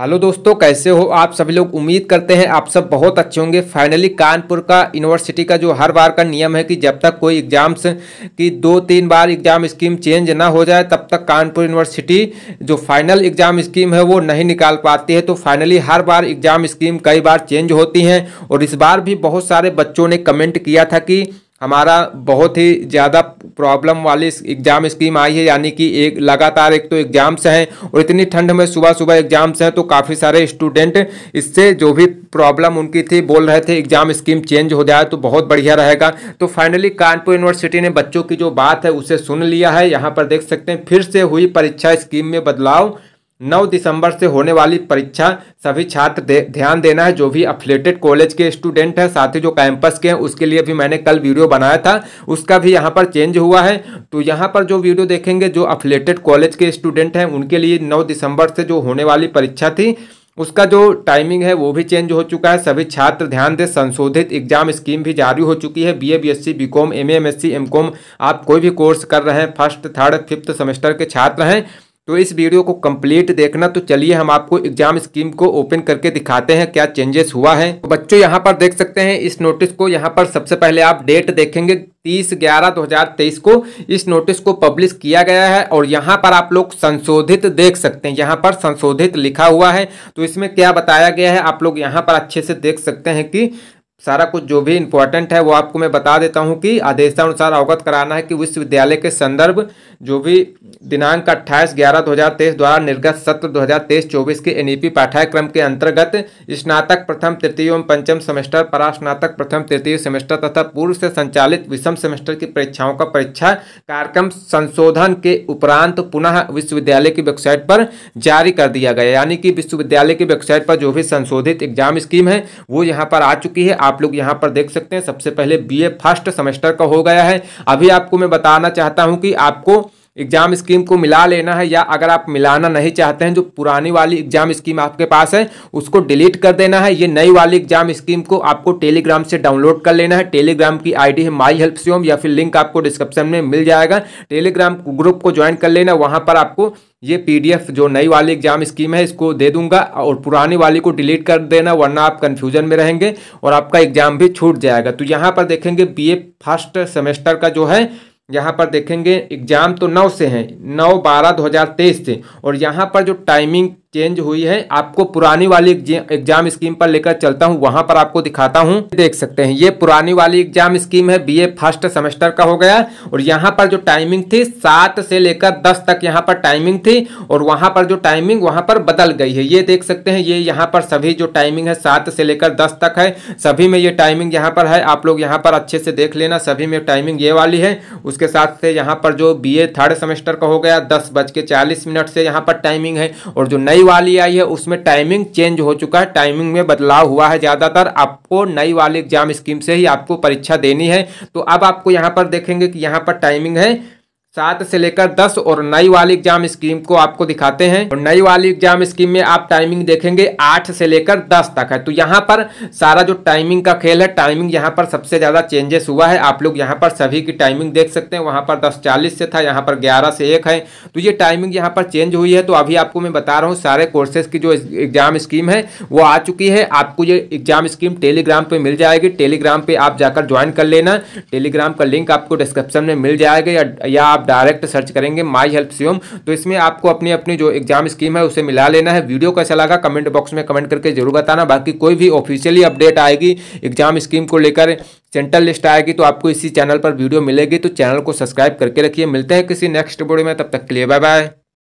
hello दोस्तों कैसे हो आप सभी लोग उम्मीद करते हैं आप सब बहुत अच्छे होंगे फाइनली कानपुर का यूनिवर्सिटी का जो हर बार का नियम है कि जब तक कोई एग्जाम्स की दो तीन बार एग्जाम स्कीम चेंज ना हो जाए तब तक कानपुर यूनिवर्सिटी जो फाइनल एग्जाम स्कीम है वो नहीं निकाल पाती है तो फाइनली हर बार एग्जाम स्कीम कई बार चेंज होती हैं और इस बार भी बहुत सारे बच्चों ने कमेंट किया था कि हमारा बहुत ही ज़्यादा प्रॉब्लम वाली एग्ज़ाम स्कीम आई है यानी कि एक लगातार एक तो एग्ज़ाम्स हैं और इतनी ठंड में सुबह सुबह एग्ज़ाम्स हैं तो काफ़ी सारे स्टूडेंट इससे जो भी प्रॉब्लम उनकी थी बोल रहे थे एग्ज़ाम स्कीम चेंज हो जाए तो बहुत बढ़िया रहेगा तो फाइनली कानपुर यूनिवर्सिटी ने बच्चों की जो बात है उसे सुन लिया है यहाँ पर देख सकते हैं फिर से हुई परीक्षा स्कीम में बदलाव 9 दिसंबर से होने वाली परीक्षा सभी छात्र दे, ध्यान देना है जो भी अफिलेटेड कॉलेज के स्टूडेंट हैं साथ ही जो कैंपस के हैं उसके लिए भी मैंने कल वीडियो बनाया था उसका भी यहाँ पर चेंज हुआ है तो यहाँ पर जो वीडियो देखेंगे जो अफिलेटेड कॉलेज के स्टूडेंट हैं उनके लिए नौ दिसंबर से जो होने वाली परीक्षा थी उसका जो टाइमिंग है वो भी चेंज हो चुका है सभी छात्र ध्यान दें संशोधित एग्जाम स्कीम भी जारी हो चुकी है BA BSc BCom MMSc MCom आप कोई भी कोर्स कर रहे हैं फर्स्ट थर्ड फिफ्थ सेमेस्टर के छात्र हैं तो इस वीडियो को कंप्लीट देखना तो चलिए हम आपको एग्जाम स्कीम को ओपन करके दिखाते हैं क्या चेंजेस हुआ है तो बच्चों यहाँ पर देख सकते हैं इस नोटिस को यहाँ पर सबसे पहले आप डेट देखेंगे तीस ग्यारह दो हजार तेईस को इस नोटिस को पब्लिश किया गया है और यहाँ पर आप लोग संशोधित देख सकते हैं यहाँ पर संशोधित लिखा हुआ है तो इसमें क्या बताया गया है आप लोग यहाँ पर अच्छे से देख सकते हैं कि सारा कुछ जो भी इम्पोर्टेंट है वो आपको मैं बता देता हूँ कि आदेशानुसार अवगत कराना है कि विश्वविद्यालय के संदर्भ जो भी दिनांक अट्ठाईस ग्यारह दो हज़ार तेईस द्वारा निर्गत सत्र दो हज़ार तेईस चौबीस के एनईपी e पाठ्यक्रम के अंतर्गत स्नातक प्रथम तृतीय एवं पंचम सेमेस्टर परास्नातक प्रथम तृतीय सेमेस्टर तथा पूर्व से संचालित विषम सेमेस्टर की परीक्षाओं का परीक्षा कार्यक्रम संशोधन के उपरांत पुनः विश्वविद्यालय की वेबसाइट पर जारी कर दिया गया यानी कि विश्वविद्यालय की वेबसाइट पर जो भी संशोधित एग्जाम स्कीम है वो यहाँ पर आ चुकी है आप लोग यहाँ पर देख सकते हैं सबसे पहले बीए फर्स्ट सेमेस्टर का हो गया है अभी आपको मैं बताना चाहता हूँ कि आपको एग्जाम स्कीम को मिला लेना है या अगर आप मिलाना नहीं चाहते हैं जो पुरानी वाली एग्जाम स्कीम आपके पास है उसको डिलीट कर देना है ये नई वाली एग्जाम स्कीम को आपको टेलीग्राम से डाउनलोड कर लेना है टेलीग्राम की आईडी है माई हेल्प सोम या फिर लिंक आपको डिस्क्रिप्शन में मिल जाएगा टेलीग्राम ग्रुप को ज्वाइन कर लेना वहाँ पर आपको ये पीडीएफ जो नई वाली एग्जाम स्कीम है इसको दे दूंगा और पुरानी वाली को डिलीट कर देना वरना आप कन्फ्यूजन में रहेंगे और आपका एग्जाम भी छूट जाएगा तो यहाँ पर देखेंगे बीए फर्स्ट सेमेस्टर का जो है यहाँ पर देखेंगे एग्ज़ाम तो नौ से हैं नौ बारह दो हज़ार तेईस से और यहाँ पर जो टाइमिंग चेंज हुई है आपको पुरानी वाली एग्जाम स्कीम पर लेकर चलता हूँ वहां पर आपको दिखाता हूँ देख सकते हैं ये पुरानी वाली एग्जाम स्कीम है बीए फर्स्ट सेमेस्टर का हो गया और यहाँ पर जो टाइमिंग थी सात से लेकर दस तक यहाँ पर टाइमिंग थी और वहां पर जो टाइमिंग वहां पर बदल गई है ये देख सकते हैं ये यहाँ पर सभी जो टाइमिंग है सात से लेकर दस तक है सभी में ये टाइमिंग यहाँ पर है आप लोग यहाँ पर अच्छे से देख लेना सभी में टाइमिंग ये वाली है उसके साथ से यहाँ पर जो बी थर्ड सेमेस्टर का हो गया दस बज के चालीस मिनट से यहाँ पर टाइमिंग है और जो नई नई वाली आई है उसमें टाइमिंग चेंज हो चुका है टाइमिंग में बदलाव हुआ है ज़्यादातर आपको नई वाली एग्जाम स्कीम से ही आपको परीक्षा देनी है तो अब आपको यहाँ पर देखेंगे कि यहाँ पर टाइमिंग है सात से लेकर दस और नई वाली एग्जाम स्कीम को आपको दिखाते हैं और नई वाली एग्जाम स्कीम में आप टाइमिंग देखेंगे आठ से लेकर दस तक है तो यहाँ पर सारा जो टाइमिंग का खेल है टाइमिंग यहाँ पर सबसे ज़्यादा चेंजेस हुआ है आप लोग यहाँ पर सभी की टाइमिंग देख सकते हैं वहाँ पर दस चालीस से था यहाँ पर ग्यारह से एक है तो ये टाइमिंग यहाँ पर चेंज हुई है तो अभी आपको मैं बता रहा हूँ सारे कोर्सेज की जो एग्जाम स्कीम है वो आ चुकी है आपको ये एग्जाम स्कीम टेलीग्राम पर मिल जाएगी टेलीग्राम पर आप जाकर ज्वाइन कर लेना टेलीग्राम का लिंक आपको डिस्क्रिप्शन में मिल जाएगा या आप आप डायरेक्ट सर्च करेंगे माई हेल्प सीओम तो इसमें आपको अपनी अपनी जो एग्जाम स्कीम है उसे मिला लेना है वीडियो कैसा लगा कमेंट बॉक्स में कमेंट करके जरूर बताना बाकी कोई भी ऑफिशियली अपडेट आएगी एग्जाम स्कीम को लेकर सेंट्रल लिस्ट आएगी तो आपको इसी चैनल पर वीडियो मिलेगी तो चैनल को सब्सक्राइब करके रखिए मिलते हैं किसी नेक्स्ट वीडियो में तब तक के लिए बाय बाय